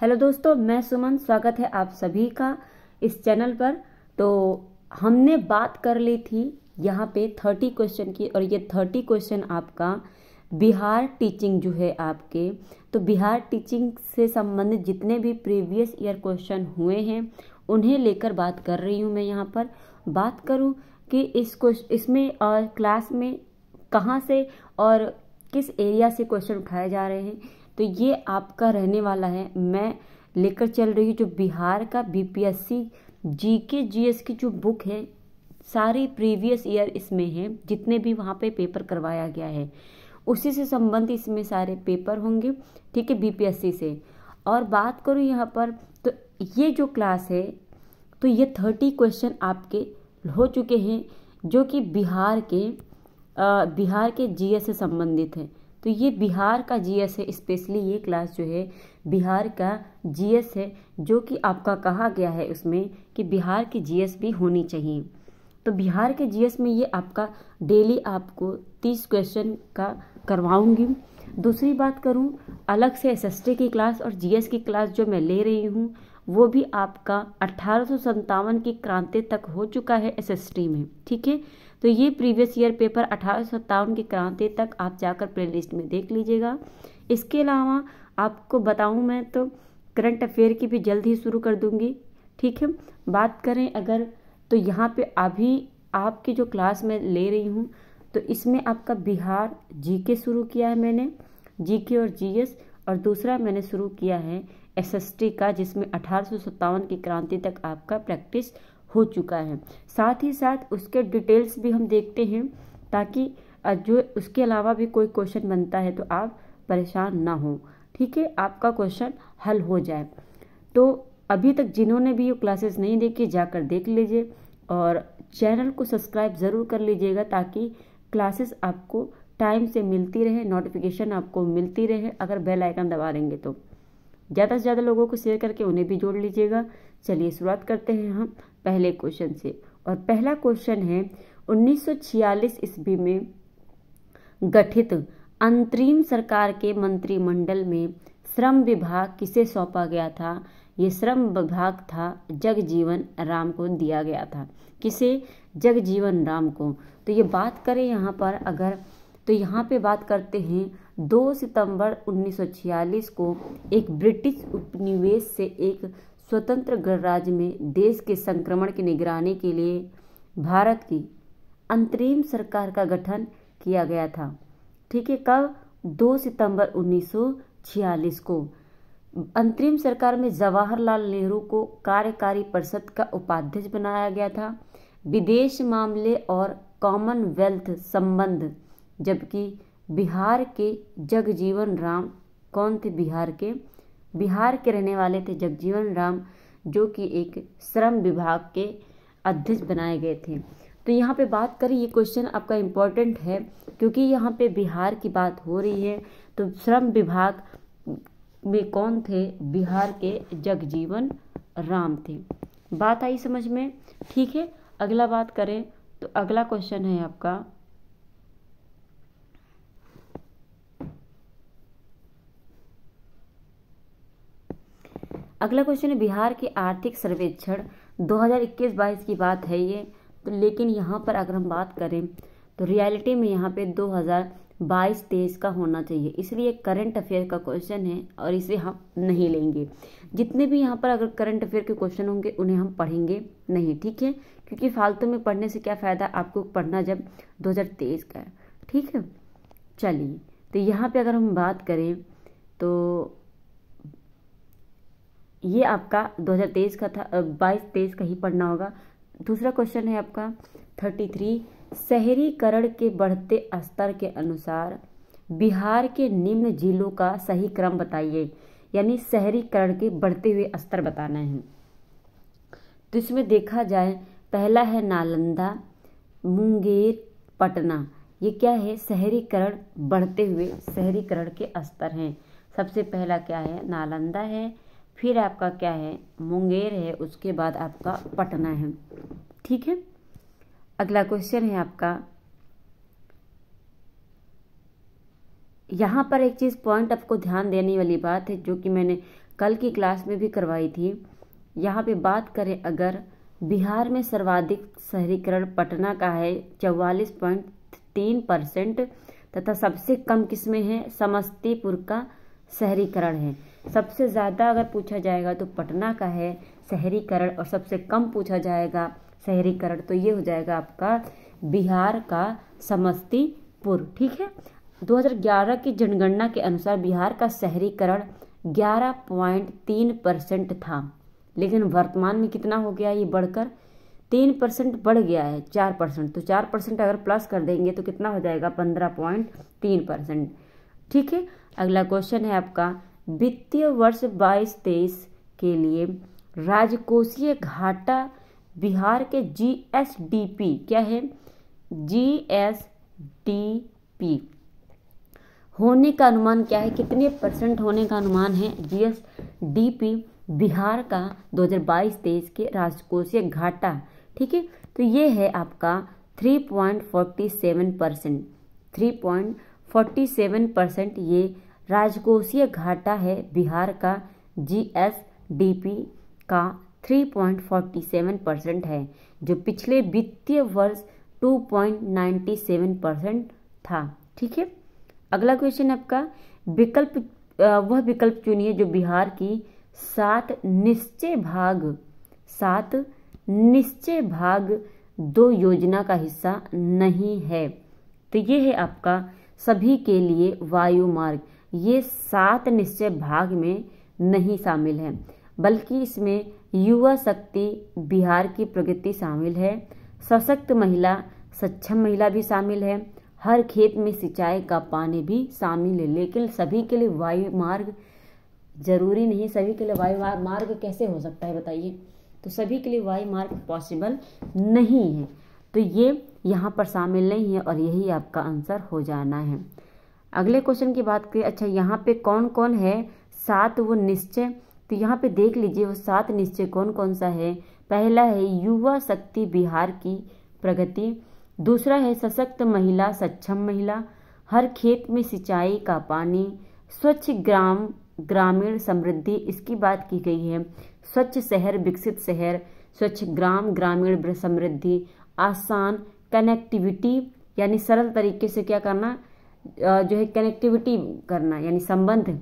Hello दोस्तों मैं सुमन स्वागत है आप सभी का इस चैनल पर तो हमने बात कर ली थी यहाँ पे थर्टी क्वेश्चन की और ये थर्टी क्वेश्चन आपका बिहार टीचिंग जो है आपके तो बिहार टीचिंग से संबंधित जितने भी प्रीवियस ईयर क्वेश्चन हुए हैं उन्हें लेकर बात कर रही हूँ मैं यहाँ पर बात करूँ कि इस क्वेश्चन इसमें और क्लास में कहाँ से और किस एरिया से क्वेश्चन उठाए जा रहे हैं तो ये आपका रहने वाला है मैं लेकर चल रही हूँ जो बिहार का बीपीएससी जीके जीएस की जो बुक है सारी प्रीवियस ईयर इसमें है जितने भी वहाँ पे पेपर करवाया गया है उसी से संबंधित इसमें सारे पेपर होंगे ठीक है बीपीएससी से और बात करूँ यहाँ पर तो ये जो क्लास है तो ये थर्टी क्वेश्चन आपके हो चुके हैं जो कि बिहार के आ, बिहार के जीएस से संबंधित हैं तो ये बिहार का जीएस है स्पेशली ये क्लास जो है बिहार का जीएस है जो कि आपका कहा गया है उसमें कि बिहार की जीएस भी होनी चाहिए तो बिहार के जीएस में ये आपका डेली आपको तीस क्वेश्चन का करवाऊंगी दूसरी बात करूं अलग से एस की क्लास और जीएस की क्लास जो मैं ले रही हूँ वो भी आपका अट्ठारह की क्रांति तक हो चुका है एस में ठीक है तो ये प्रीवियस ईयर पेपर अठारह की क्रांति तक आप जाकर प्लेलिस्ट में देख लीजिएगा इसके अलावा आपको बताऊँ मैं तो करंट अफेयर की भी जल्द ही शुरू कर दूँगी ठीक है बात करें अगर तो यहाँ पे अभी आपकी जो क्लास मैं ले रही हूँ तो इसमें आपका बिहार जीके शुरू किया है मैंने जीके और जीएस और दूसरा मैंने शुरू किया है एसएसटी का जिसमें अठारह की क्रांति तक आपका प्रैक्टिस हो चुका है साथ ही साथ उसके डिटेल्स भी हम देखते हैं ताकि जो उसके अलावा भी कोई क्वेश्चन बनता है तो आप परेशान ना हो ठीक है आपका क्वेश्चन हल हो जाए तो अभी तक जिन्होंने भी ये क्लासेस नहीं देखी जाकर देख लीजिए और चैनल को सब्सक्राइब ज़रूर कर लीजिएगा ताकि क्लासेस आपको टाइम से मिलती रहे नोटिफिकेशन आपको मिलती रहे अगर बेल आइकन दबा देंगे तो ज़्यादा से ज़्यादा लोगों को शेयर करके उन्हें भी जोड़ लीजिएगा चलिए शुरुआत करते हैं हम पहले क्वेश्चन से और पहला क्वेश्चन है 1946 सौ ईस्वी में गठित अंतरिम सरकार के मंत्रिमंडल में श्रम विभाग किसे सौंपा गया था ये श्रम विभाग था जगजीवन राम को दिया गया था किसे जगजीवन राम को तो ये बात करें यहाँ पर अगर तो यहाँ पे बात करते हैं 2 सितंबर 1946 को एक ब्रिटिश उपनिवेश से एक स्वतंत्र गणराज्य में देश के संक्रमण की निगरानी के लिए भारत की अंतरिम सरकार का गठन किया गया था ठीक है कब 2 सितंबर 1946 को अंतरिम सरकार में जवाहरलाल नेहरू को कार्यकारी परिषद का उपाध्यक्ष बनाया गया था विदेश मामले और कॉमनवेल्थ संबंध जबकि बिहार के जगजीवन राम कौन थे बिहार के बिहार के रहने वाले थे जगजीवन राम जो कि एक श्रम विभाग के अध्यक्ष बनाए गए थे तो यहाँ पे बात करें ये क्वेश्चन आपका इम्पोर्टेंट है क्योंकि यहाँ पे बिहार की बात हो रही है तो श्रम विभाग में कौन थे बिहार के जगजीवन राम थे बात आई समझ में ठीक है अगला बात करें तो अगला क्वेश्चन है आपका अगला क्वेश्चन है बिहार के आर्थिक सर्वेक्षण 2021-22 की बात है ये तो लेकिन यहाँ पर अगर हम बात करें तो रियलिटी में यहाँ पे 2022-23 का होना चाहिए इसलिए करंट अफेयर का क्वेश्चन है और इसे हम नहीं लेंगे जितने भी यहाँ पर अगर करंट अफेयर के क्वेश्चन होंगे उन्हें हम पढ़ेंगे नहीं ठीक है क्योंकि फालतू में पढ़ने से क्या फ़ायदा आपको पढ़ना जब दो का है ठीक है चलिए तो यहाँ पर अगर हम बात करें तो ये आपका 2023 का था बाईस तेईस का ही पढ़ना होगा दूसरा क्वेश्चन है आपका 33 शहरीकरण के बढ़ते स्तर के अनुसार बिहार के निम्न जिलों का सही क्रम बताइए यानी शहरीकरण के बढ़ते हुए स्तर बताना है तो इसमें देखा जाए पहला है नालंदा मुंगेर पटना ये क्या है शहरीकरण बढ़ते हुए शहरीकरण के स्तर हैं सबसे पहला क्या है नालंदा है फिर आपका क्या है मुंगेर है उसके बाद आपका पटना है ठीक है अगला क्वेश्चन है आपका यहाँ पर एक चीज़ पॉइंट आपको ध्यान देने वाली बात है जो कि मैंने कल की क्लास में भी करवाई थी यहाँ पे बात करें अगर बिहार में सर्वाधिक शहरीकरण पटना का है चौवालीस पॉइंट तीन परसेंट तथा सबसे कम किस में है समस्तीपुर का शहरीकरण है सबसे ज़्यादा अगर पूछा जाएगा तो पटना का है शहरीकरण और सबसे कम पूछा जाएगा शहरीकरण तो ये हो जाएगा आपका बिहार का समस्तीपुर ठीक है 2011 की जनगणना के अनुसार बिहार का शहरीकरण 11.3 परसेंट था लेकिन वर्तमान में कितना हो गया ये बढ़कर तीन परसेंट बढ़ गया है चार परसेंट तो चार परसेंट अगर प्लस कर देंगे तो कितना हो जाएगा पंद्रह पॉइंट तीन परसेंट ठीक है अगला क्वेश्चन है आपका वित्तीय वर्ष बाईस तेईस के लिए राजकोषीय घाटा बिहार के जीएसडीपी क्या है जीएसडीपी होने का अनुमान क्या है कितने परसेंट होने का अनुमान है जीएसडीपी बिहार का 2022-23 के राजकोषीय घाटा ठीक है तो ये है आपका 3.47 परसेंट थ्री पॉइंट 47 परसेंट ये राजकोषीय घाटा है बिहार का जीएसडीपी का 3.47 परसेंट है जो पिछले वित्तीय वर्ष 2.97 परसेंट था ठीक है अगला क्वेश्चन आपका विकल्प वह विकल्प चुनिए जो बिहार की सात निश्चय भाग सात निश्चय भाग दो योजना का हिस्सा नहीं है तो ये है आपका सभी के लिए वायु मार्ग ये सात निश्चय भाग में नहीं शामिल है बल्कि इसमें युवा शक्ति बिहार की प्रगति शामिल है सशक्त महिला सक्षम महिला भी शामिल है हर खेत में सिंचाई का पानी भी शामिल है लेकिन सभी के लिए वायु मार्ग जरूरी नहीं सभी के लिए वायु मार्ग कैसे हो सकता है बताइए तो सभी के लिए वायु मार्ग पॉसिबल नहीं है तो ये यहाँ पर शामिल नहीं है और यही आपका आंसर हो जाना है अगले क्वेश्चन की बात करें अच्छा यहाँ पे कौन कौन है सात वो निश्चय तो यहाँ पे देख लीजिए वो सात निश्चय कौन कौन सा है पहला है युवा शक्ति बिहार की प्रगति दूसरा है सशक्त महिला सक्षम महिला हर खेत में सिंचाई का पानी स्वच्छ ग्राम ग्रामीण समृद्धि इसकी बात की गई है स्वच्छ शहर विकसित शहर स्वच्छ ग्राम ग्रामीण समृद्धि आसान कनेक्टिविटी यानी सरल तरीके से क्या करना जो है कनेक्टिविटी करना यानी संबंध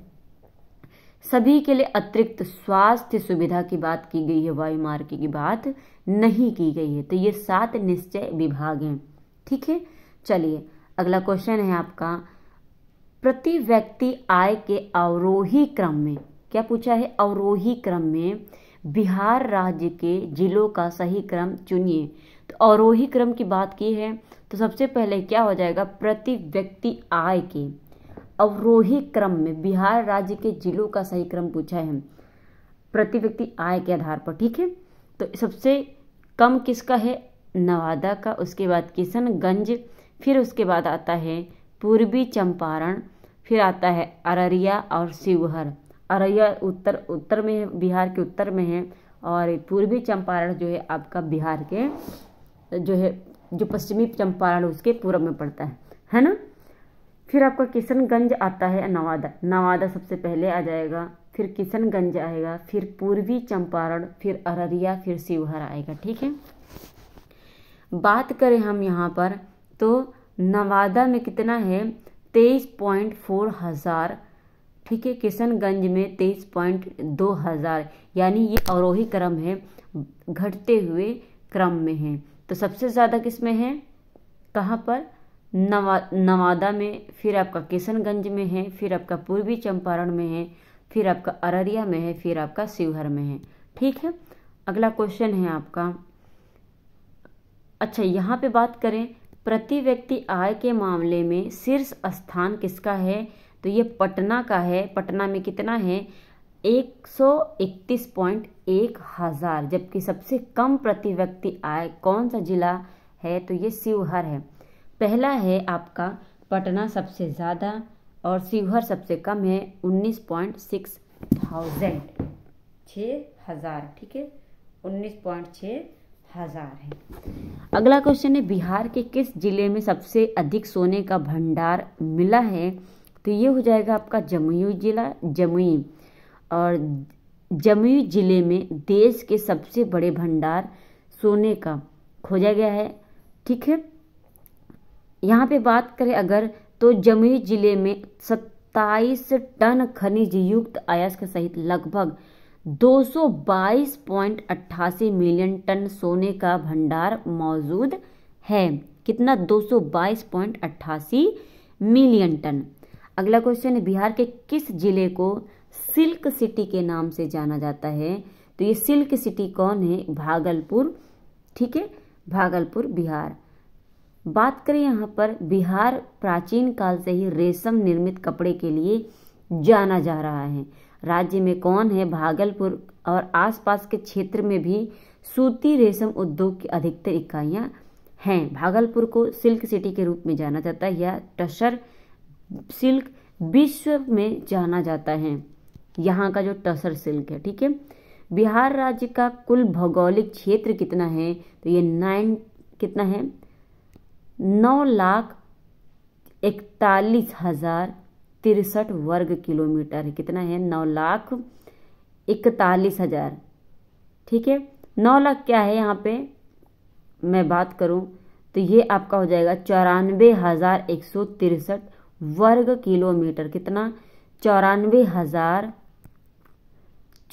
सभी के लिए अतिरिक्त स्वास्थ्य सुविधा की बात की गई है वायु मार्ग की बात नहीं की गई है तो ये सात निश्चय विभाग हैं ठीक है चलिए अगला क्वेश्चन है आपका प्रति व्यक्ति आय के अवरोही क्रम में क्या पूछा है अवरोही क्रम में बिहार राज्य के जिलों का सही क्रम चुनिए अवरोही क्रम की बात की है तो सबसे पहले क्या हो जाएगा प्रति व्यक्ति आय की अवरोही क्रम में बिहार राज्य के जिलों का सही क्रम पूछा है प्रति व्यक्ति आय के आधार पर ठीक है तो सबसे कम किसका है नवादा का उसके बाद किशनगंज फिर उसके बाद आता है पूर्वी चंपारण फिर आता है अररिया और शिवहर अररिया उत्तर उत्तर में है बिहार के उत्तर में है और पूर्वी चंपारण जो है आपका बिहार के जो है जो पश्चिमी चंपारण उसके पूर्व में पड़ता है है ना फिर आपका किशनगंज आता है नवादा नवादा सबसे पहले आ जाएगा फिर किशनगंज आएगा फिर पूर्वी चंपारण फिर अररिया फिर शिवहर आएगा ठीक है बात करें हम यहाँ पर तो नवादा में कितना है तेईस पॉइंट फोर हज़ार ठीक है किशनगंज में तेईस पॉइंट दो हज़ार यानी ये अवरोही क्रम है घटते हुए क्रम में है तो सबसे ज़्यादा में है कहाँ पर नवा नवादा में फिर आपका किशनगंज में है फिर आपका पूर्वी चंपारण में है फिर आपका अररिया में है फिर आपका शिवहर में है ठीक है अगला क्वेश्चन है आपका अच्छा यहाँ पे बात करें प्रति व्यक्ति आय के मामले में शीर्ष स्थान किसका है तो ये पटना का है पटना में कितना है एक सौ पॉइंट एक हज़ार जबकि सबसे कम प्रति व्यक्ति आय कौन सा जिला है तो ये शिवहर है पहला है आपका पटना सबसे ज़्यादा और शिवहर सबसे कम है उन्नीस पॉइंट सिक्स थाउजेंड छः हज़ार ठीक है उन्नीस पॉइंट छः हज़ार है अगला क्वेश्चन है बिहार के किस जिले में सबसे अधिक सोने का भंडार मिला है तो ये हो जाएगा आपका जमुई जिला जमुई और जमुई ज़िले में देश के सबसे बड़े भंडार सोने का खोजा गया है ठीक है यहाँ पे बात करें अगर तो जमुई ज़िले में सत्ताईस टन खनिज युक्त अयस्क सहित लगभग 222.88 मिलियन टन सोने का भंडार मौजूद है कितना 222.88 मिलियन टन अगला क्वेश्चन है बिहार के किस जिले को सिल्क सिटी के नाम से जाना जाता है तो ये सिल्क सिटी कौन है भागलपुर ठीक है भागलपुर बिहार बात करें यहाँ पर बिहार प्राचीन काल से ही रेशम निर्मित कपड़े के लिए जाना जा रहा है राज्य में कौन है भागलपुर और आसपास के क्षेत्र में भी सूती रेशम उद्योग की अधिकतर इकाइयाँ हैं भागलपुर को सिल्क सिटी के रूप में जाना जाता है या टशर सिल्क विश्व में जाना जाता है यहाँ का जो टसर सिल्क है ठीक है बिहार राज्य का कुल भौगोलिक क्षेत्र कितना है तो ये नाइन कितना है नौ लाख इकतालीस हजार तिरसठ वर्ग किलोमीटर है कितना है नौ लाख इकतालीस हजार ठीक है नौ लाख क्या है यहाँ पे मैं बात करूँ तो ये आपका हो जाएगा चौरानवे हजार एक सौ तिरसठ वर्ग किलोमीटर कितना चौरानवे हजार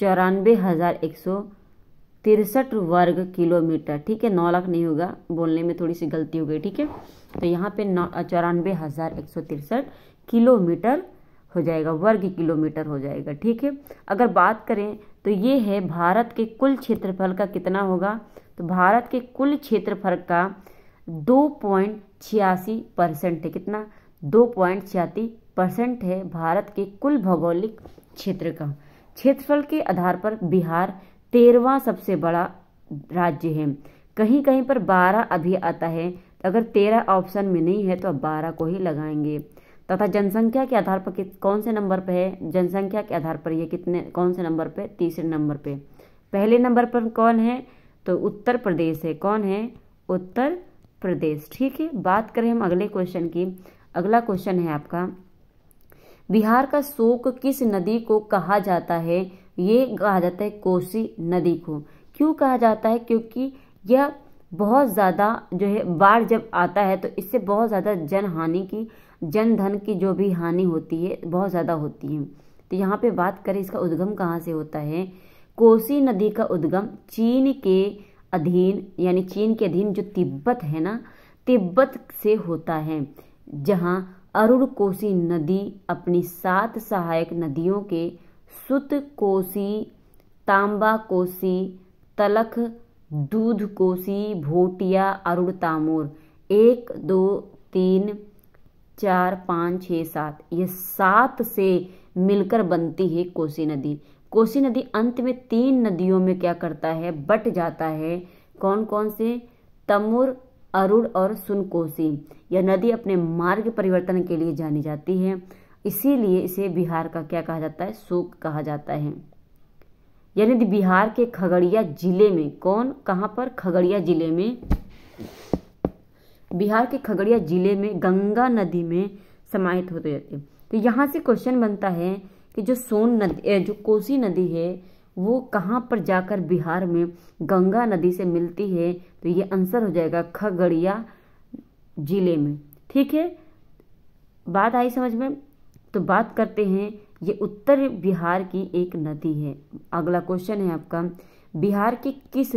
चौरानवे हज़ार एक सौ तिरसठ वर्ग किलोमीटर ठीक है नौ लाख नहीं होगा बोलने में थोड़ी सी गलती हो गई ठीक है तो यहाँ पे नौ चौरानवे हज़ार एक सौ तिरसठ किलोमीटर हो जाएगा वर्ग किलोमीटर हो जाएगा ठीक है अगर बात करें तो ये है भारत के कुल क्षेत्रफल का कितना होगा तो भारत के कुल क्षेत्रफल का दो पॉइंट छियासी परसेंट है कितना दो पॉइंट छियासी परसेंट है भारत के कुल भौगोलिक क्षेत्र का क्षेत्रफल के आधार पर बिहार तेरहवा सबसे बड़ा राज्य है कहीं कहीं पर बारह अभी आता है अगर तेरह ऑप्शन में नहीं है तो आप बारह को ही लगाएंगे तथा जनसंख्या के आधार पर कौन से नंबर पर है जनसंख्या के आधार पर यह कितने कौन से नंबर पर तीसरे नंबर पर पहले नंबर पर कौन है तो उत्तर प्रदेश है कौन है उत्तर प्रदेश ठीक है बात करें हम अगले क्वेश्चन की अगला क्वेश्चन है आपका बिहार का शोक किस नदी को कहा जाता है ये कहा जाता है कोसी नदी को क्यों कहा जाता है क्योंकि यह बहुत ज़्यादा जो है बाढ़ जब आता है तो इससे बहुत ज़्यादा जन हानि की जन धन की जो भी हानि होती है बहुत ज़्यादा होती है तो यहाँ पे बात करें इसका उद्गम कहाँ से होता है कोसी नदी का उद्गम चीन के अधीन यानी चीन के अधीन जो तिब्बत है ना तिब्बत से होता है जहाँ अरुण कोसी नदी अपनी सात सहायक नदियों के सुत कोसी तांबा कोसी तलख दूध कोसी भोटिया अरुण तामोर एक दो तीन चार पाँच छः सात ये सात से मिलकर बनती है कोसी नदी कोसी नदी अंत में तीन नदियों में क्या करता है बट जाता है कौन कौन से तमुर अरुण और सुनकोसी यह नदी अपने मार्ग परिवर्तन के लिए जानी जाती है इसीलिए इसे बिहार का क्या कहा जाता है शोक कहा जाता है यह नदी बिहार के खगड़िया जिले में कौन कहाँ पर खगड़िया जिले में बिहार के खगड़िया जिले में गंगा नदी में समाहित होते जाते हैं तो यहाँ से क्वेश्चन बनता है कि जो सोन नदी जो कोसी नदी है वो कहाँ पर जाकर बिहार में गंगा नदी से मिलती है तो ये आंसर हो जाएगा खगड़िया ज़िले में ठीक है बात आई समझ में तो बात करते हैं ये उत्तर बिहार की एक नदी है अगला क्वेश्चन है आपका बिहार के किस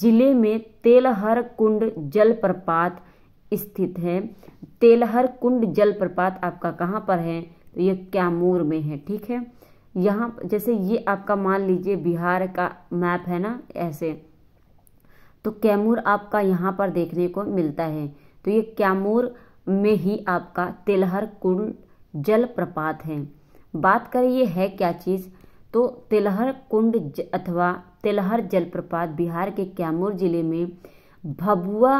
जिले में तेलहर कुंड जलप्रपात स्थित है तेलहर कुंड जलप्रपात आपका कहाँ पर है तो ये कैमूर में है ठीक है यहाँ जैसे ये आपका मान लीजिए बिहार का मैप है ना ऐसे तो कैमूर आपका यहाँ पर देखने को मिलता है तो ये कैमूर में ही आपका तिलहर कुंड जलप्रपात है बात करें ये है क्या चीज़ तो तिलहर कुंड अथवा तिलहर जलप्रपात बिहार के कैमूर जिले में भभुआ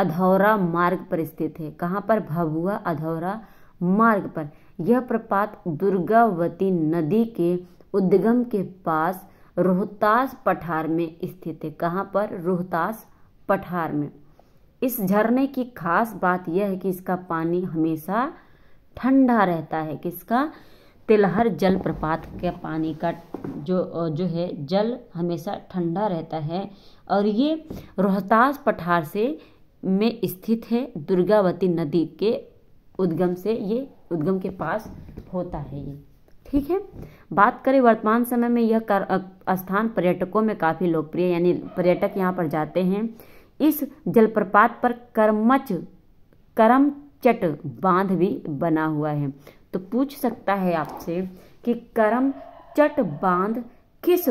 अधौरा मार्ग पर स्थित है कहाँ पर भभुआ अधौरा मार्ग पर यह प्रपात दुर्गावती नदी के उद्गम के पास रोहतास पठार में स्थित है कहाँ पर रोहतास पठार में इस झरने की खास बात यह है कि इसका पानी हमेशा ठंडा रहता है किसका तिलहर जलप्रपात के पानी का जो जो है जल हमेशा ठंडा रहता है और ये रोहतास पठार से में स्थित है दुर्गावती नदी के उद्गम से ये उद्गम के पास होता है ये ठीक है बात करें वर्तमान समय में यह स्थान पर्यटकों में काफ़ी लोकप्रिय यानी पर्यटक यहाँ पर जाते हैं इस जलप्रपात पर करमच करमचट बांध भी बना हुआ है तो पूछ सकता है आपसे कि करमचट बांध किस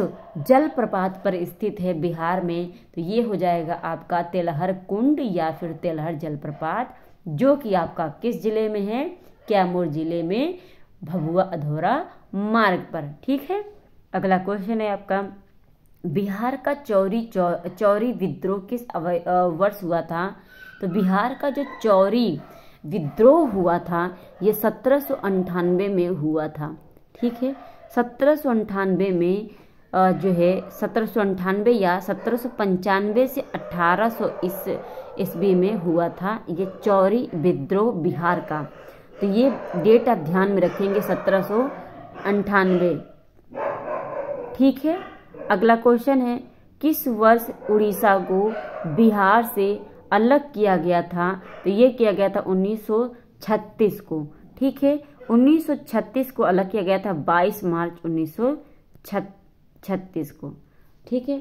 जलप्रपात पर स्थित है बिहार में तो ये हो जाएगा आपका तेलहर कुंड या फिर तेलहर जलप्रपात जो कि आपका किस जिले में है कैमूर जिले में भभुआ अधोरा मार्ग पर ठीक है अगला क्वेश्चन है आपका बिहार का चौरी चौ चौरी विद्रोह किस वर्ष हुआ था तो बिहार का जो चौरी विद्रोह हुआ था ये सत्रह में हुआ था ठीक है सत्रह में जो है सत्रह या सत्रह से 1800 इस ईस्वी में हुआ था ये चौरी विद्रोह बिहार का तो ये डेट आप ध्यान में रखेंगे सत्रह ठीक है अगला क्वेश्चन है किस वर्ष उड़ीसा को बिहार से अलग किया गया था तो ये किया गया था 1936 को ठीक है 1936 को अलग किया गया था 22 मार्च 1936 को ठीक है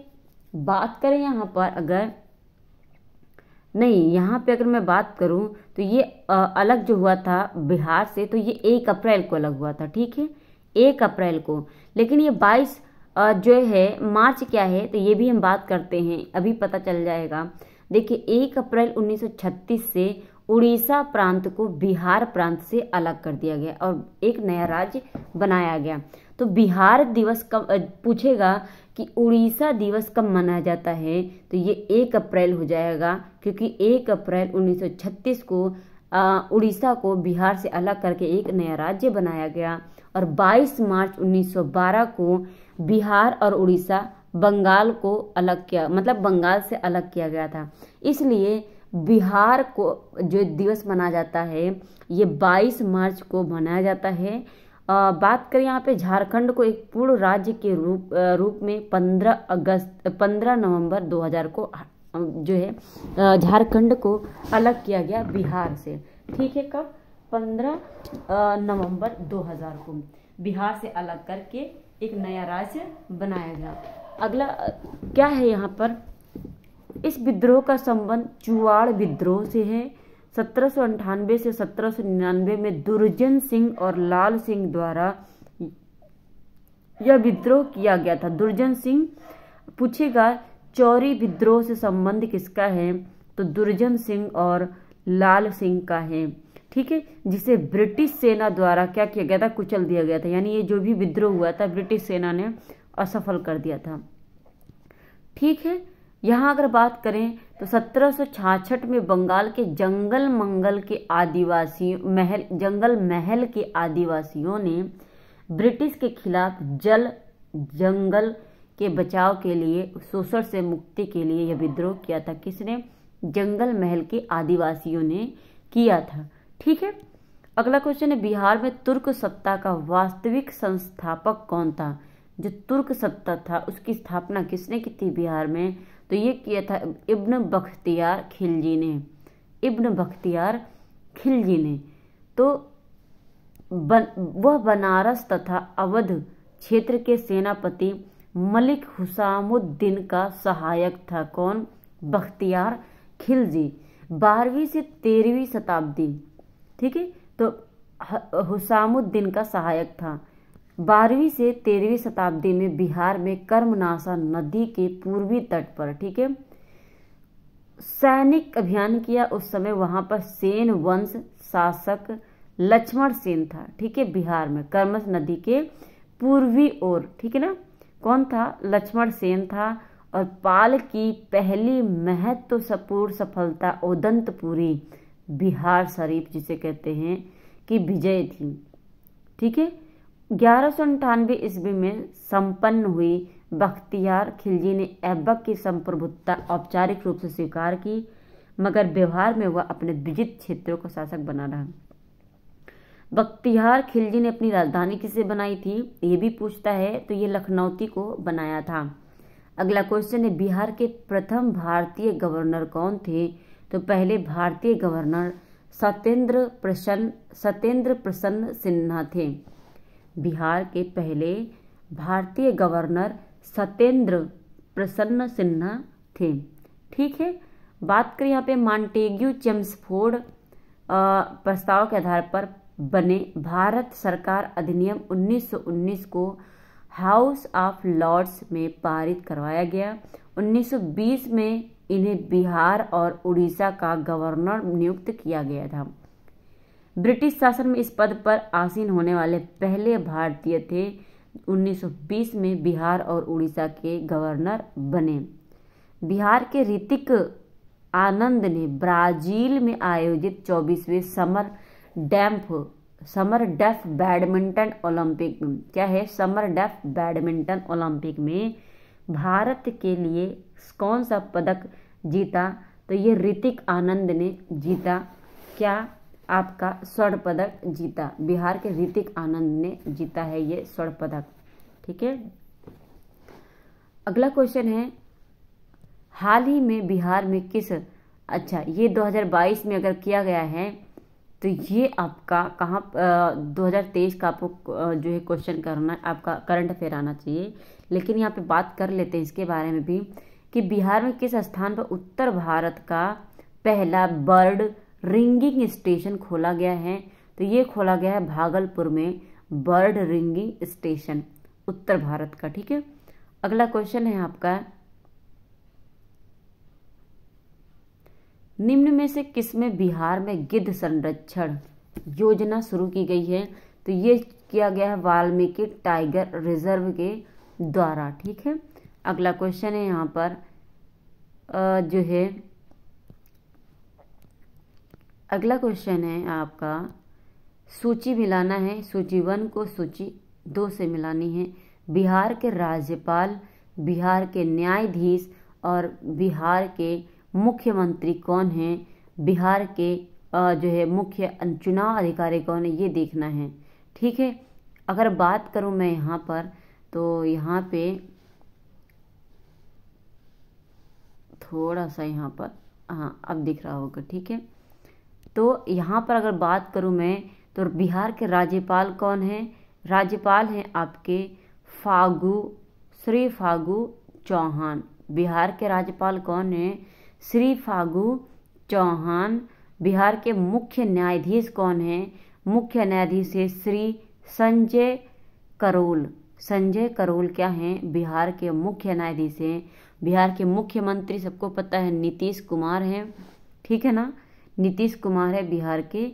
बात करें यहाँ पर अगर नहीं यहाँ पे अगर मैं बात करूँ तो ये अलग जो हुआ था बिहार से तो ये एक अप्रैल को अलग हुआ था ठीक है एक अप्रैल को लेकिन ये बाईस जो है मार्च क्या है तो ये भी हम बात करते हैं अभी पता चल जाएगा देखिए एक अप्रैल 1936 से उड़ीसा प्रांत को बिहार प्रांत से अलग कर दिया गया और एक नया राज्य बनाया गया तो बिहार दिवस कब पूछेगा कि उड़ीसा दिवस कब मनाया जाता है तो ये एक अप्रैल हो जाएगा क्योंकि एक अप्रैल 1936 को उड़ीसा को बिहार से अलग करके एक नया राज्य बनाया गया और 22 मार्च 1912 को बिहार और उड़ीसा बंगाल को अलग किया मतलब बंगाल से अलग किया गया था इसलिए बिहार को जो दिवस मनाया जाता है ये 22 मार्च को मनाया जाता है आ, बात करें यहाँ पे झारखंड को एक पूर्ण राज्य के रूप रूप में 15 अगस्त 15 नवंबर 2000 को जो है झारखंड को अलग किया गया बिहार से ठीक है कब 15 नवंबर 2000 को बिहार से अलग करके एक नया राज्य बनाया गया अगला क्या है यहाँ पर इस विद्रोह का संबंध चुवाड़ विद्रोह से है सत्रह से सत्रह में दुर्जन सिंह और लाल सिंह द्वारा यह विद्रोह किया गया था दुर्जन सिंह पूछेगा चौरी विद्रोह से संबंध किसका है तो दुर्जन सिंह और लाल सिंह का है ठीक है जिसे ब्रिटिश सेना द्वारा क्या किया गया था कुचल दिया गया था यानी ये जो भी विद्रोह हुआ था ब्रिटिश सेना ने असफल कर दिया था ठीक है यहाँ अगर बात करें तो 1766 में बंगाल के जंगल मंगल के आदिवासी महल जंगल महल के आदिवासियों ने ब्रिटिश के खिलाफ जल जंगल के बचाव के लिए शोषण से मुक्ति के लिए यह विद्रोह किया था किसने जंगल महल के आदिवासियों ने किया था ठीक है अगला क्वेश्चन है बिहार में तुर्क सत्ता का वास्तविक संस्थापक कौन था जो तुर्क सत्ता था उसकी स्थापना किसने की थी बिहार में तो ये किया था इब्न बख्तियार खिलजी ने इब्न बख्तियार खिलजी ने तो बन, वह बनारस तथा अवध क्षेत्र के सेनापति मलिक हुसामुद्दीन का सहायक था कौन बख्तियार खिलजी बारहवीं से तेरहवीं शताब्दी ठीक है तो हुसामुद्दीन का सहायक था बारहवीं से तेरहवीं शताब्दी में बिहार में कर्मनाशा नदी के पूर्वी तट पर ठीक है सैनिक अभियान किया उस समय वहां पर सेन वंश शासक लक्ष्मण सेन था ठीक है बिहार में कर्मस नदी के पूर्वी ओर ठीक है ना कौन था लक्ष्मण सेन था और पाल की पहली महत्वपूर्ण सपूर्ण सफलता उदंतपुरी बिहार शरीफ जिसे कहते हैं कि विजय थी ठीक है ग्यारह सौ अंठानवे ईस्वी में संपन्न हुई बख्तियार खिलजी ने ऐबक की संप्रभुता औपचारिक रूप से स्वीकार की मगर व्यवहार में वह अपने विजित क्षेत्रों का शासक बना रहा बख्तियार खिलजी ने अपनी राजधानी किसे बनाई थी ये भी पूछता है तो ये लखनौती को बनाया था अगला क्वेश्चन है बिहार के प्रथम भारतीय गवर्नर कौन थे तो पहले भारतीय गवर्नर सत्येंद्र प्रसन्न सत्येंद्र प्रसन्न सिन्हा थे बिहार के पहले भारतीय गवर्नर सत्येंद्र प्रसन्न सिन्हा थे ठीक है बात करें यहाँ पे मॉन्टेग्यू चेम्सफोर्ड प्रस्ताव के आधार पर बने भारत सरकार अधिनियम 1919 को हाउस ऑफ लॉर्ड्स में पारित करवाया गया 1920 में इन्हें बिहार और उड़ीसा का गवर्नर नियुक्त किया गया था ब्रिटिश शासन में इस पद पर आसीन होने वाले पहले भारतीय थे 1920 में बिहार और उड़ीसा के गवर्नर बने बिहार के ऋतिक आनंद ने ब्राजील में आयोजित 24वें समर डैम्प समर डेफ बैडमिंटन ओलंपिक क्या है समर डेफ बैडमिंटन ओलंपिक में भारत के लिए कौन सा पदक जीता तो ये ऋतिक आनंद ने जीता क्या आपका स्वर्ण पदक जीता बिहार के ऋतिक आनंद ने जीता है ये स्वर्ण पदक ठीक है अगला क्वेश्चन है हाल ही में बिहार में किस अच्छा ये 2022 में अगर किया गया है तो ये आपका कहाँ दो हज़ार तेईस का आपको जो है क्वेश्चन करना आपका करंट अफेयर आना चाहिए लेकिन यहाँ पे बात कर लेते हैं इसके बारे में भी कि बिहार में किस स्थान पर उत्तर भारत का पहला बर्ड रिंगिंग स्टेशन खोला गया है तो ये खोला गया है भागलपुर में बर्ड रिंगिंग स्टेशन उत्तर भारत का ठीक है अगला क्वेश्चन है आपका निम्न में से किस में बिहार में गिद्ध संरक्षण योजना शुरू की गई है तो ये किया गया है वाल्मीकि टाइगर रिजर्व के द्वारा ठीक है अगला क्वेश्चन है यहाँ पर जो है अगला क्वेश्चन है आपका सूची मिलाना है सूची वन को सूची दो से मिलानी है बिहार के राज्यपाल बिहार के न्यायाधीश और बिहार के मुख्यमंत्री कौन है बिहार के जो है मुख्य चुनाव अधिकारी कौन है ये देखना है ठीक है अगर बात करूँ मैं यहाँ पर तो यहाँ पे थोड़ा सा यहाँ पर हाँ अब दिख रहा होगा ठीक है तो यहाँ पर अगर बात करूँ मैं तो बिहार के राज्यपाल कौन है राज्यपाल हैं आपके फागू श्री फागू चौहान बिहार के राज्यपाल कौन हैं श्री फागू चौहान बिहार के मुख्य न्यायाधीश कौन हैं मुख्य न्यायाधीश है श्री संजय करोल संजय करोल क्या हैं बिहार के मुख्य न्यायाधीश हैं बिहार के मुख्यमंत्री सबको पता है नीतीश कुमार हैं ठीक है ना नीतीश कुमार है बिहार के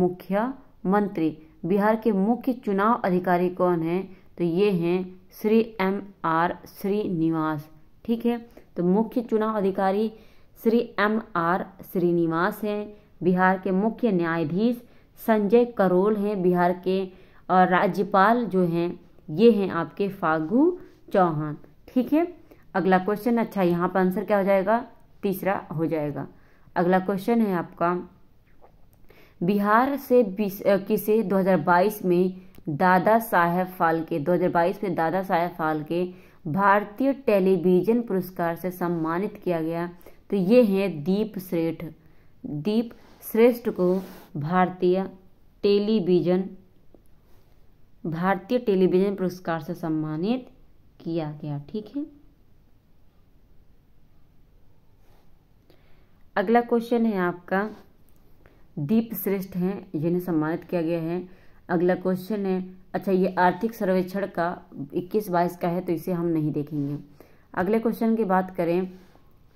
मुख्य मंत्री बिहार के मुख्य चुनाव अधिकारी कौन हैं तो ये हैं श्री एम आर श्रीनिवास ठीक है तो मुख्य चुनाव अधिकारी श्री एम आर श्रीनिवास हैं बिहार के मुख्य न्यायाधीश संजय करोल हैं बिहार के और राज्यपाल जो हैं ये हैं आपके फागू चौहान ठीक है अगला क्वेश्चन अच्छा यहाँ पर आंसर क्या हो जाएगा तीसरा हो जाएगा अगला क्वेश्चन है आपका बिहार से किसे 2022 में दादा साहेब फाल्के 2022 में दादा साहेब फाल्के भारतीय टेलीविजन पुरस्कार से सम्मानित किया गया तो ये हैं दीप श्रेष्ठ दीप श्रेष्ठ को भारतीय टेलीविजन भारतीय टेलीविजन पुरस्कार से सम्मानित किया गया ठीक है अगला क्वेश्चन है आपका दीप श्रेष्ठ हैं जिन्हें सम्मानित किया गया है अगला क्वेश्चन है अच्छा ये आर्थिक सर्वेक्षण का 21 बाईस का है तो इसे हम नहीं देखेंगे अगले क्वेश्चन की बात करें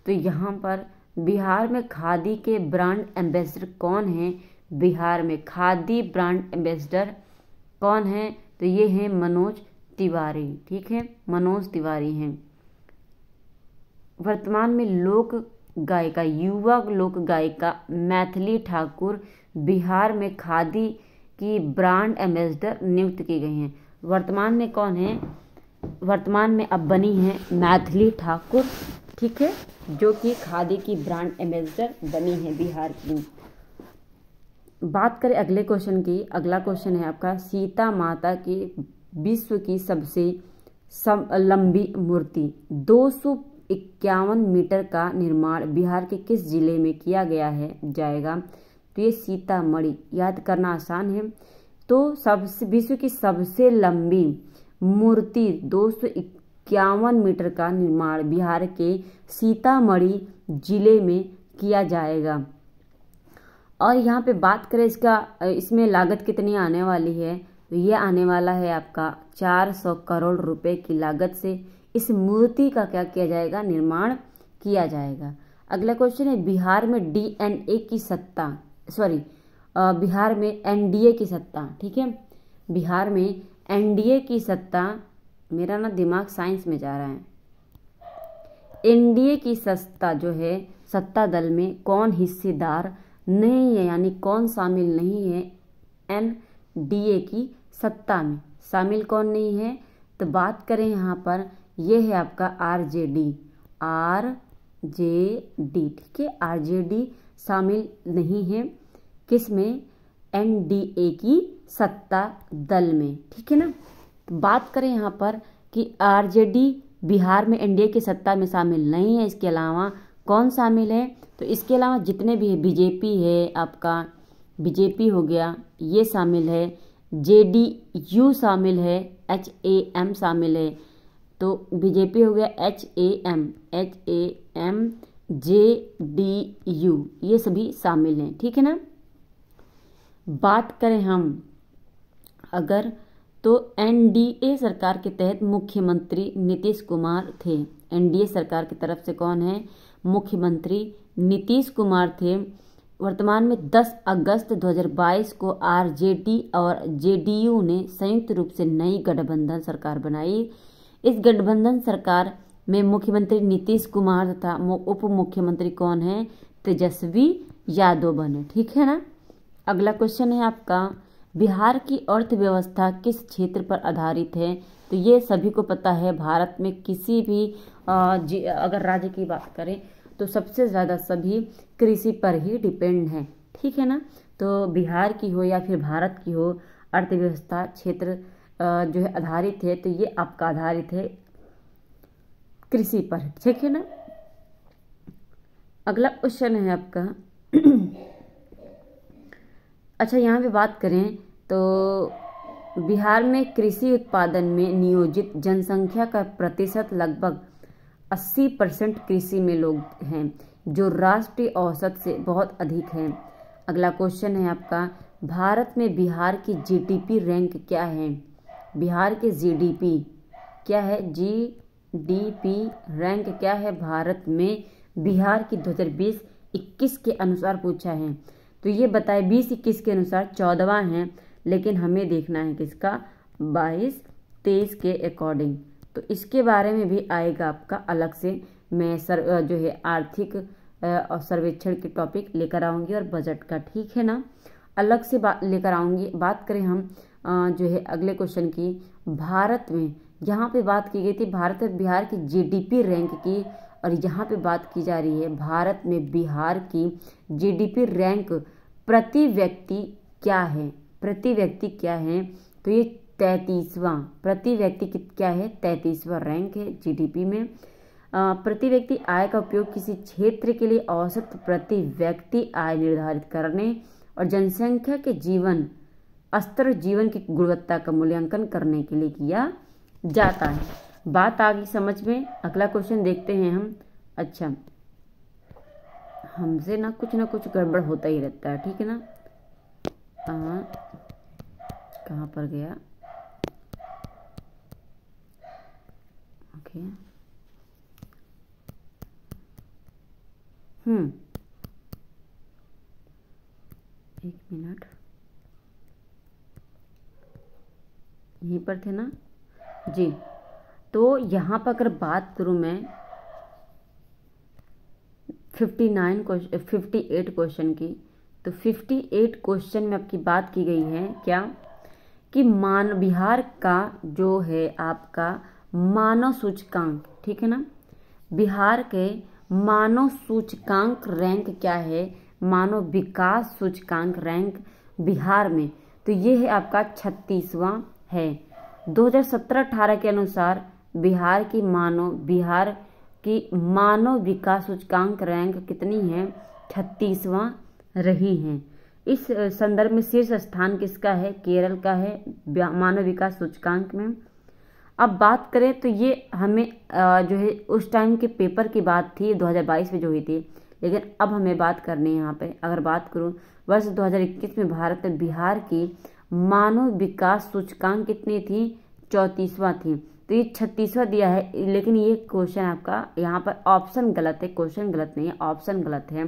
तो यहाँ पर बिहार में खादी के ब्रांड एम्बेसडर कौन हैं बिहार में खादी ब्रांड एम्बेसडर कौन हैं तो ये हैं मनोज तिवारी ठीक है मनोज तिवारी हैं वर्तमान में लोक गायिका युवा लोक गायिका मैथिली ठाकुर बिहार में खादी की ब्रांड एम्बेसडर नियुक्त की गई हैं वर्तमान में कौन है वर्तमान में अब बनी है मैथिली ठाकुर ठीक है जो कि खादी की ब्रांड एम्बेसडर बनी है बिहार की बात करें अगले क्वेश्चन की अगला क्वेश्चन है आपका सीता माता की विश्व की सबसे सब लंबी मूर्ति दो इक्यावन मीटर का निर्माण बिहार के किस जिले में किया गया है जाएगा तो ये सीतामढ़ी याद करना आसान है तो सबसे विश्व की सबसे लंबी मूर्ति दो इक्यावन मीटर का निर्माण बिहार के सीतामढ़ी जिले में किया जाएगा और यहाँ पे बात करें इसका इसमें लागत कितनी आने वाली है तो ये आने वाला है आपका 400 करोड़ रुपए की लागत से इस मूर्ति का क्या किया जाएगा निर्माण किया जाएगा अगला क्वेश्चन है बिहार में डीएनए की सत्ता सॉरी बिहार में एनडीए की सत्ता ठीक है बिहार में एनडीए की सत्ता मेरा ना दिमाग साइंस में जा रहा है एनडीए की सत्ता जो है सत्ता दल में कौन हिस्सेदार नहीं है यानी कौन शामिल नहीं है एन डी ए की सत्ता में शामिल कौन नहीं है तो बात करें यहाँ पर यह है आपका R J D R J D ठीक है आर जे डी शामिल नहीं है किस में एन डी ए की सत्ता दल में ठीक है ना बात करें यहाँ पर कि आरजेडी बिहार में एनडीए की सत्ता में शामिल नहीं है इसके अलावा कौन शामिल है तो इसके अलावा जितने भी है बीजेपी है आपका बीजेपी हो गया ये शामिल है जे डी यू शामिल है एच ए एम शामिल है तो बीजेपी हो गया H A M H A M J D U ये सभी शामिल हैं ठीक है ना बात करें हम अगर तो एनडीए सरकार के तहत मुख्यमंत्री नीतीश कुमार थे एनडीए सरकार की तरफ से कौन है मुख्यमंत्री नीतीश कुमार थे वर्तमान में 10 अगस्त 2022 को आरजेडी और जेडीयू ने संयुक्त रूप से नई गठबंधन सरकार बनाई इस गठबंधन सरकार में मुख्यमंत्री नीतीश कुमार तथा उप मुख्यमंत्री कौन है तेजस्वी यादव बने ठीक है ना अगला क्वेश्चन है आपका बिहार की अर्थव्यवस्था किस क्षेत्र पर आधारित है तो ये सभी को पता है भारत में किसी भी अगर राज्य की बात करें तो सबसे ज़्यादा सभी कृषि पर ही डिपेंड हैं ठीक है ना तो बिहार की हो या फिर भारत की हो अर्थव्यवस्था क्षेत्र जो है आधारित है तो ये आपका आधारित है कृषि पर ठीक है ना अगला क्वेश्चन है आपका अच्छा यहाँ पे बात करें तो बिहार में कृषि उत्पादन में नियोजित जनसंख्या का प्रतिशत लगभग 80 परसेंट कृषि में लोग हैं जो राष्ट्रीय औसत से बहुत अधिक है अगला क्वेश्चन है आपका भारत में बिहार की जीडीपी रैंक क्या है बिहार के जीडीपी क्या है जी डी पी रैंक क्या है भारत में बिहार की 2020 21 के अनुसार पूछा है तो ये हम्म। बताए बीस इक्कीस के अनुसार चौदवा हैं लेकिन हमें देखना है किसका बाईस तेईस के अकॉर्डिंग तो इसके बारे में भी आएगा आपका अलग से मैं सर जो है आर्थिक और सर्वेक्षण के टॉपिक लेकर आऊँगी और बजट का ठीक है ना अलग से बात लेकर आऊँगी बात करें हम जो है अगले क्वेश्चन की भारत में यहाँ पे बात की गई थी भारत और बिहार की जीडीपी रैंक की और यहाँ पे बात की जा रही है भारत में बिहार की जीडीपी रैंक प्रति व्यक्ति क्या है प्रति व्यक्ति क्या है तो ये तैंतीसवां प्रति व्यक्ति क्या है तैंतीसवां रैंक है जीडीपी में प्रति व्यक्ति आय का उपयोग किसी क्षेत्र के लिए औसत प्रति व्यक्ति आय निर्धारित करने और जनसंख्या के जीवन स्तर जीवन की गुणवत्ता का मूल्यांकन करने के लिए किया जाता है बात आ गई समझ में अगला क्वेश्चन देखते हैं हम अच्छा हमसे ना कुछ ना कुछ गड़बड़ होता ही रहता है ठीक है ना हाँ कहाँ पर गया ओके हम्म एक मिनट यहीं पर थे ना जी तो यहाँ पर अगर बात करूँ मैं fifty nine question fifty eight question की तो फिफ्टी एट क्वेश्चन में आपकी बात की गई है क्या कि मान बिहार का जो है आपका मानव सूचकांक ठीक है ना बिहार के मानव सूचकांक रैंक क्या है मानव विकास सूचकांक रैंक बिहार में तो ये है आपका छत्तीसवां है 2017-18 के अनुसार बिहार की मानव बिहार कि मानव विकास सूचकांक रैंक कितनी है छत्तीसवां रही हैं इस संदर्भ में शीर्ष स्थान किसका है केरल का है मानव विकास सूचकांक में अब बात करें तो ये हमें जो है उस टाइम के पेपर की बात थी 2022 में जो हुई थी लेकिन अब हमें बात करनी है यहाँ पे अगर बात करूँ वर्ष 2021 में भारत में बिहार की मानव विकास सूचकांक कितनी थी चौंतीसवां थी तो ये छत्तीसवा दिया है लेकिन ये क्वेश्चन आपका यहाँ पर ऑप्शन गलत है क्वेश्चन गलत नहीं है ऑप्शन गलत है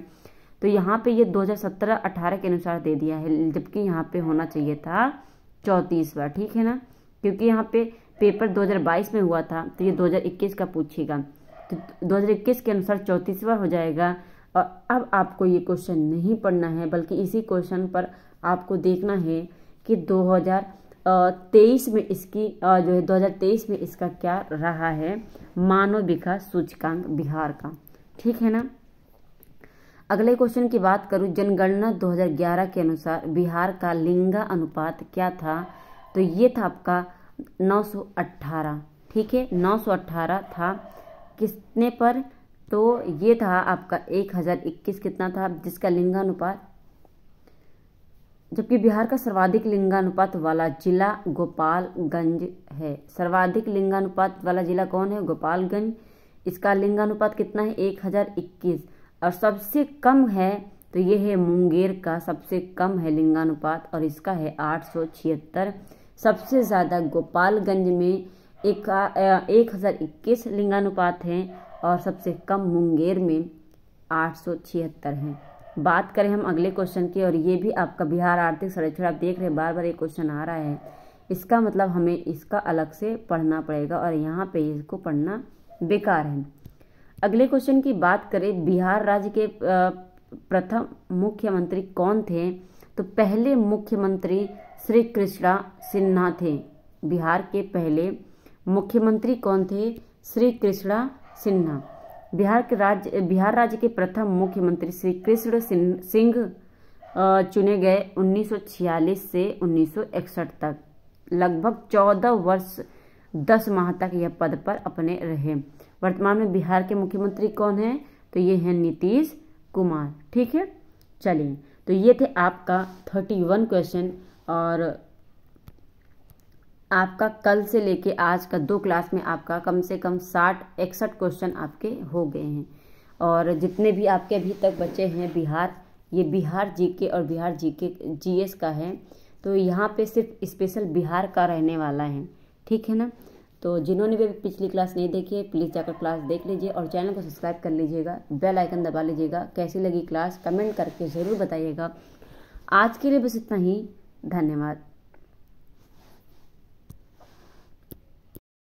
तो यहाँ पे ये 2017-18 के अनुसार दे दिया है जबकि यहाँ पे होना चाहिए था चौंतीसवा ठीक है ना क्योंकि यहाँ पे पेपर 2022 में हुआ था तो ये 2021 का पूछेगा तो 2021 के अनुसार चौंतीसवा हो जाएगा और अब आपको ये क्वेश्चन नहीं पढ़ना है बल्कि इसी क्वेश्चन पर आपको देखना है कि दो तेईस में इसकी जो है 2023 में इसका क्या रहा है मानव विकास सूचकांक बिहार का ठीक है ना अगले क्वेश्चन की बात करूं जनगणना 2011 के अनुसार बिहार का लिंगा अनुपात क्या था तो ये था आपका 918 ठीक है 918 था कितने पर तो ये था आपका 1021 कितना था जिसका लिंगानुपात जबकि बिहार का सर्वाधिक लिंगानुपात वाला जिला गोपालगंज है सर्वाधिक लिंगानुपात वाला जिला कौन है गोपालगंज इसका लिंगानुपात कितना है एक हजार इक्कीस और सबसे कम है तो ये है मुंगेर का सबसे कम है लिंगानुपात और इसका है आठ सौ छिहत्तर सबसे ज़्यादा गोपालगंज में एक, एक हज़ार इक्कीस लिंगानुपात हैं और सबसे कम मुंगेर में आठ सौ छिहत्तर हैं बात करें हम अगले क्वेश्चन की और ये भी आपका बिहार आर्थिक सर्वेक्षण आप देख रहे हैं बार बार ये क्वेश्चन आ रहा है इसका मतलब हमें इसका अलग से पढ़ना पड़ेगा और यहाँ पे इसको पढ़ना बेकार है अगले क्वेश्चन की बात करें बिहार राज्य के प्रथम मुख्यमंत्री कौन थे तो पहले मुख्यमंत्री श्री कृष्णा सिन्हा थे बिहार के पहले मुख्यमंत्री कौन थे श्री कृष्णा सिन्हा बिहार के राज्य बिहार राज्य के प्रथम मुख्यमंत्री श्री कृष्ण सिंह चुने गए 1946 से 1961 तक लगभग 14 वर्ष 10 माह तक यह पद पर अपने रहे वर्तमान में बिहार के मुख्यमंत्री कौन हैं तो ये हैं नीतीश कुमार ठीक है चलिए तो ये थे आपका 31 क्वेश्चन और आपका कल से लेके आज का दो क्लास में आपका कम से कम साठ इकसठ क्वेश्चन आपके हो गए हैं और जितने भी आपके अभी तक बचे हैं बिहार ये बिहार जीके और बिहार जीके जीएस का है तो यहाँ पे सिर्फ स्पेशल बिहार का रहने वाला है ठीक है ना तो जिन्होंने भी पिछली क्लास नहीं देखी है प्लीज़ जाकर क्लास देख लीजिए और चैनल को सब्सक्राइब कर लीजिएगा बेल आइकन दबा लीजिएगा कैसी लगी क्लास कमेंट करके ज़रूर बताइएगा आज के लिए बस इतना ही धन्यवाद